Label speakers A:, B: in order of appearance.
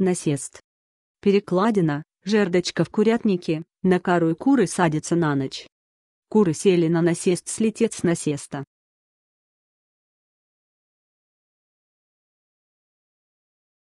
A: насест. Перекладина, жердочка в курятнике, на кару и куры садятся на ночь. Куры сели на насест слететь с насеста.